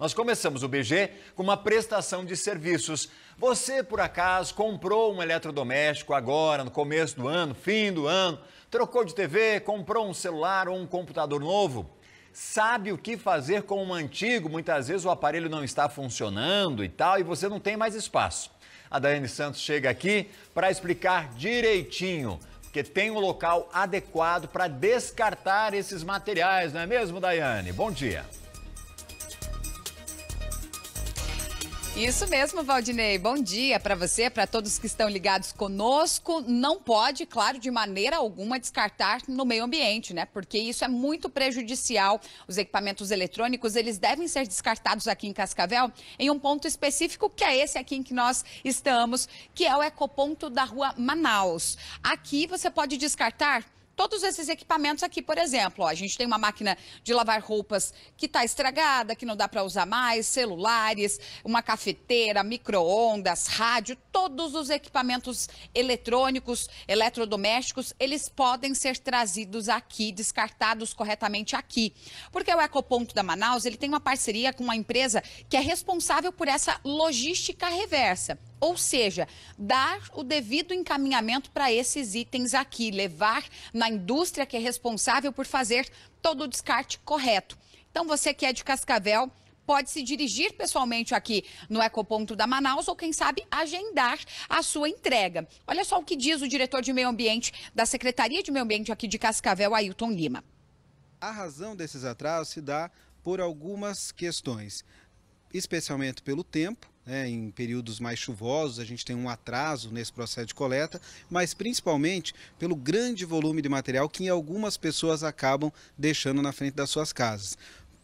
Nós começamos o BG com uma prestação de serviços. Você, por acaso, comprou um eletrodoméstico agora, no começo do ano, fim do ano, trocou de TV, comprou um celular ou um computador novo? Sabe o que fazer com um antigo? Muitas vezes o aparelho não está funcionando e tal, e você não tem mais espaço. A Daiane Santos chega aqui para explicar direitinho porque tem um local adequado para descartar esses materiais, não é mesmo, Daiane? Bom dia. Isso mesmo, Valdinei. Bom dia para você, para todos que estão ligados conosco. Não pode, claro, de maneira alguma descartar no meio ambiente, né? Porque isso é muito prejudicial. Os equipamentos eletrônicos, eles devem ser descartados aqui em Cascavel em um ponto específico, que é esse aqui em que nós estamos, que é o ecoponto da Rua Manaus. Aqui você pode descartar todos esses equipamentos aqui, por exemplo. Ó, a gente tem uma máquina de lavar roupas que está estragada, que não dá para usar mais, celulares, uma cafeteira, micro-ondas, rádio, todos os equipamentos eletrônicos, eletrodomésticos, eles podem ser trazidos aqui, descartados corretamente aqui. Porque o Ecoponto da Manaus, ele tem uma parceria com uma empresa que é responsável por essa logística reversa ou seja, dar o devido encaminhamento para esses itens aqui, levar na indústria que é responsável por fazer todo o descarte correto. Então, você que é de Cascavel, pode se dirigir pessoalmente aqui no Ecoponto da Manaus ou, quem sabe, agendar a sua entrega. Olha só o que diz o diretor de meio ambiente da Secretaria de Meio Ambiente aqui de Cascavel, Ailton Lima. A razão desses atrasos se dá por algumas questões especialmente pelo tempo. Né, em períodos mais chuvosos, a gente tem um atraso nesse processo de coleta, mas principalmente pelo grande volume de material que algumas pessoas acabam deixando na frente das suas casas.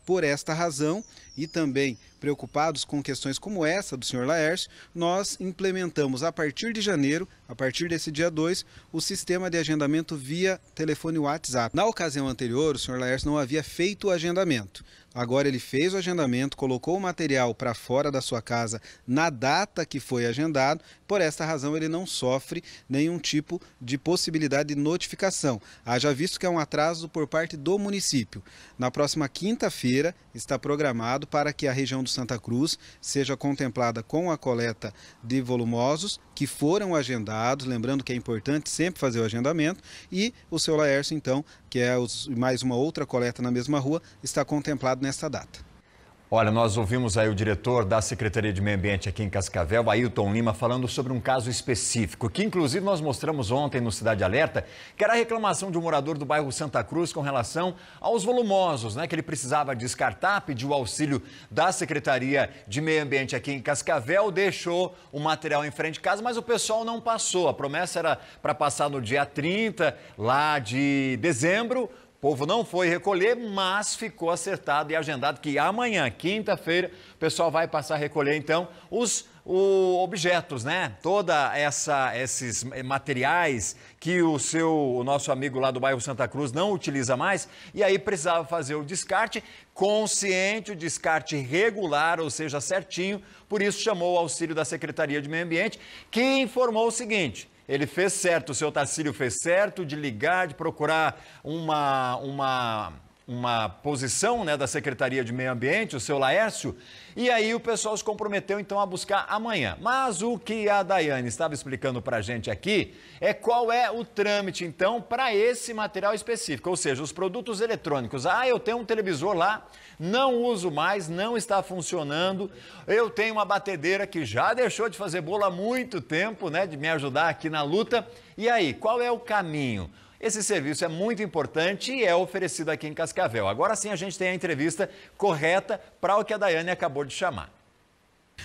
Por esta razão e também preocupados com questões como essa do senhor Laércio, nós implementamos a partir de janeiro, a partir desse dia 2, o sistema de agendamento via telefone WhatsApp. Na ocasião anterior, o senhor Laércio não havia feito o agendamento. Agora ele fez o agendamento, colocou o material para fora da sua casa na data que foi agendado. Por esta razão, ele não sofre nenhum tipo de possibilidade de notificação. Haja visto que é um atraso por parte do município. Na próxima quinta-feira, está programado para que a região do Santa Cruz seja contemplada com a coleta de volumosos que foram agendados. Lembrando que é importante sempre fazer o agendamento. E o seu Laércio, então, que é mais uma outra coleta na mesma rua, está contemplado nesta data. Olha, nós ouvimos aí o diretor da Secretaria de Meio Ambiente aqui em Cascavel, Ailton Lima, falando sobre um caso específico, que inclusive nós mostramos ontem no Cidade Alerta, que era a reclamação de um morador do bairro Santa Cruz com relação aos volumosos, né? Que ele precisava descartar, pediu auxílio da Secretaria de Meio Ambiente aqui em Cascavel, deixou o material em frente de casa, mas o pessoal não passou. A promessa era para passar no dia 30 lá de dezembro, o povo não foi recolher, mas ficou acertado e agendado que amanhã, quinta-feira, o pessoal vai passar a recolher então os o, objetos, né? Toda essa esses materiais que o seu o nosso amigo lá do bairro Santa Cruz não utiliza mais e aí precisava fazer o descarte consciente, o descarte regular, ou seja, certinho. Por isso chamou o auxílio da Secretaria de Meio Ambiente, que informou o seguinte: ele fez certo, o seu Tarcílio fez certo de ligar, de procurar uma, uma uma posição né, da Secretaria de Meio Ambiente, o seu Laércio, e aí o pessoal se comprometeu então a buscar amanhã. Mas o que a Daiane estava explicando para a gente aqui é qual é o trâmite então para esse material específico, ou seja, os produtos eletrônicos. Ah, eu tenho um televisor lá, não uso mais, não está funcionando, eu tenho uma batedeira que já deixou de fazer bolo há muito tempo, né, de me ajudar aqui na luta. E aí, qual é o caminho? Esse serviço é muito importante e é oferecido aqui em Cascavel. Agora sim a gente tem a entrevista correta para o que a Daiane acabou de chamar.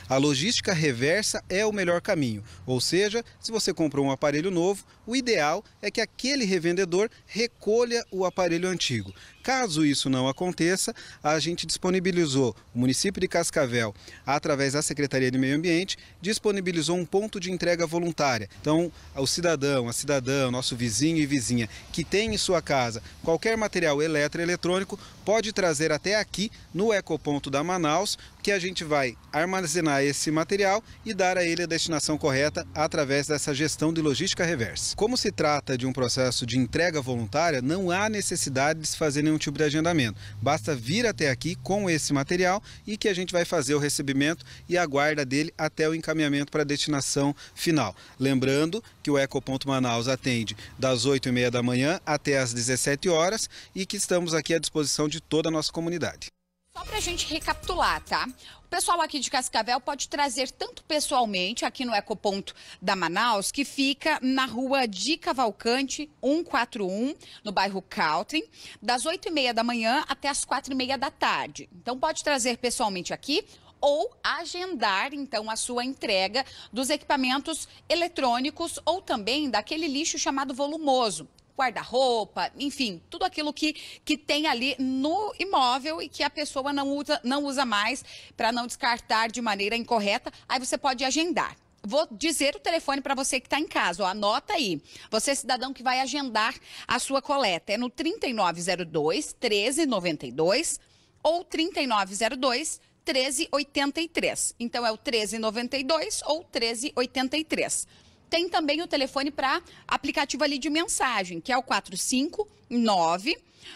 A logística reversa é o melhor caminho, ou seja, se você comprou um aparelho novo, o ideal é que aquele revendedor recolha o aparelho antigo. Caso isso não aconteça, a gente disponibilizou, o município de Cascavel, através da Secretaria de Meio Ambiente, disponibilizou um ponto de entrega voluntária. Então, o cidadão, a cidadã, nosso vizinho e vizinha que tem em sua casa qualquer material eletroeletrônico pode trazer até aqui no Ecoponto da Manaus, que a gente vai armazenar esse material e dar a ele a destinação correta através dessa gestão de logística reversa. Como se trata de um processo de entrega voluntária, não há necessidade de se fazer nenhum tipo de agendamento. Basta vir até aqui com esse material e que a gente vai fazer o recebimento e a guarda dele até o encaminhamento para a destinação final. Lembrando que o Ecoponto Manaus atende das 8h30 da manhã até às 17 horas e que estamos aqui à disposição de toda a nossa comunidade. Só para a gente recapitular, tá? O pessoal aqui de Cascavel pode trazer tanto pessoalmente, aqui no Ecoponto da Manaus, que fica na rua de Cavalcante 141, no bairro Caltrim, das 8h30 da manhã até as 4h30 da tarde. Então pode trazer pessoalmente aqui ou agendar então a sua entrega dos equipamentos eletrônicos ou também daquele lixo chamado volumoso, guarda-roupa, enfim, tudo aquilo que, que tem ali no imóvel e que a pessoa não usa, não usa mais para não descartar de maneira incorreta. Aí você pode agendar. Vou dizer o telefone para você que está em casa, ó, anota aí. Você, é cidadão que vai agendar a sua coleta, é no 3902 1392 ou 3902 1383. Então é o 1392 ou 1383 tem também o telefone para aplicativo ali de mensagem, que é o 459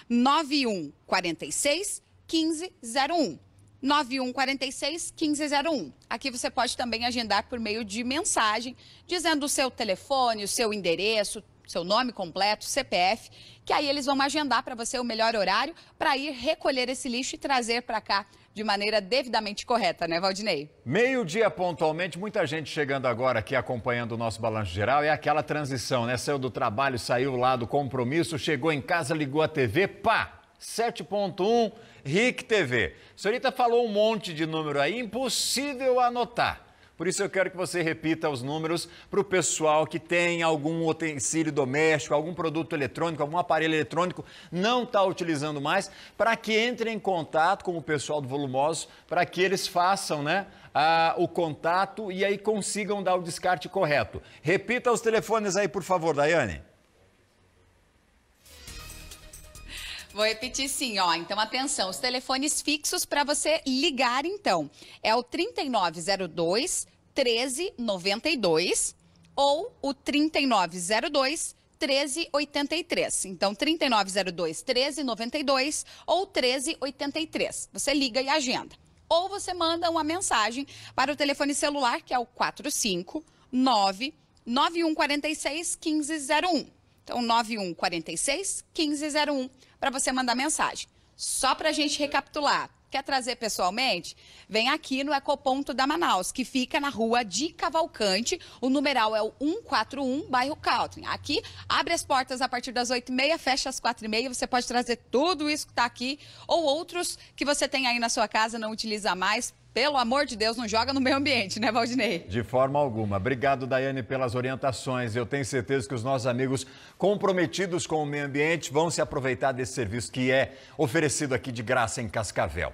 9146 1501. 9146 1501. Aqui você pode também agendar por meio de mensagem, dizendo o seu telefone, o seu endereço, seu nome completo, CPF, que aí eles vão agendar para você o melhor horário para ir recolher esse lixo e trazer para cá de maneira devidamente correta, né, Valdinei? Meio-dia pontualmente, muita gente chegando agora aqui acompanhando o nosso balanço geral. É aquela transição, né? Saiu do trabalho, saiu lá do compromisso, chegou em casa, ligou a TV, pá! 7.1 RIC TV. A senhorita falou um monte de número aí, impossível anotar. Por isso eu quero que você repita os números para o pessoal que tem algum utensílio doméstico, algum produto eletrônico, algum aparelho eletrônico, não está utilizando mais, para que entre em contato com o pessoal do Volumosos, para que eles façam né, a, o contato e aí consigam dar o descarte correto. Repita os telefones aí, por favor, Daiane. Vou repetir sim, ó. Então, atenção, os telefones fixos para você ligar, então. É o 3902 1392 ou o 3902 1383. Então, 3902 1392 ou 1383. Você liga e agenda. Ou você manda uma mensagem para o telefone celular, que é o 459 9146 1501. Então, 9146 1501 para você mandar mensagem. Só para a gente recapitular. Quer trazer pessoalmente? Vem aqui no Ecoponto da Manaus, que fica na rua de Cavalcante. O numeral é o 141, bairro Caltrin. Aqui abre as portas a partir das 8h30, fecha às 4h30. Você pode trazer tudo isso que está aqui ou outros que você tem aí na sua casa, não utiliza mais pelo amor de Deus, não joga no meio ambiente, né, Valdinei? De forma alguma. Obrigado, Daiane, pelas orientações. Eu tenho certeza que os nossos amigos comprometidos com o meio ambiente vão se aproveitar desse serviço que é oferecido aqui de graça em Cascavel.